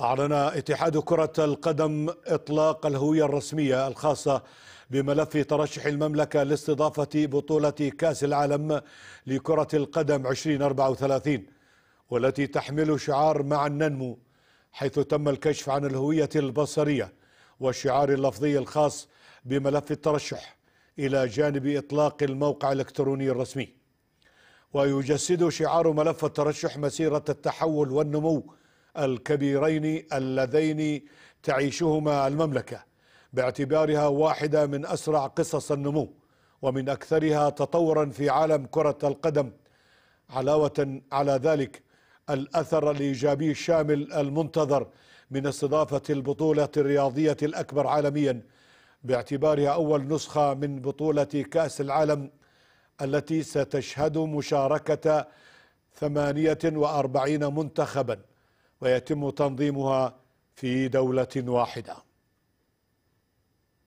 أعلن اتحاد كرة القدم إطلاق الهوية الرسمية الخاصة بملف ترشح المملكة لاستضافة بطولة كأس العالم لكرة القدم 2034 والتي تحمل شعار مع الننمو حيث تم الكشف عن الهوية البصرية والشعار اللفظي الخاص بملف الترشح إلى جانب إطلاق الموقع الإلكتروني الرسمي ويجسد شعار ملف الترشح مسيرة التحول والنمو الكبيرين اللذين تعيشهما المملكه باعتبارها واحده من اسرع قصص النمو ومن اكثرها تطورا في عالم كره القدم علاوه على ذلك الاثر الايجابي الشامل المنتظر من استضافه البطوله الرياضيه الاكبر عالميا باعتبارها اول نسخه من بطوله كاس العالم التي ستشهد مشاركه 48 منتخبا ويتم تنظيمها في دولة واحدة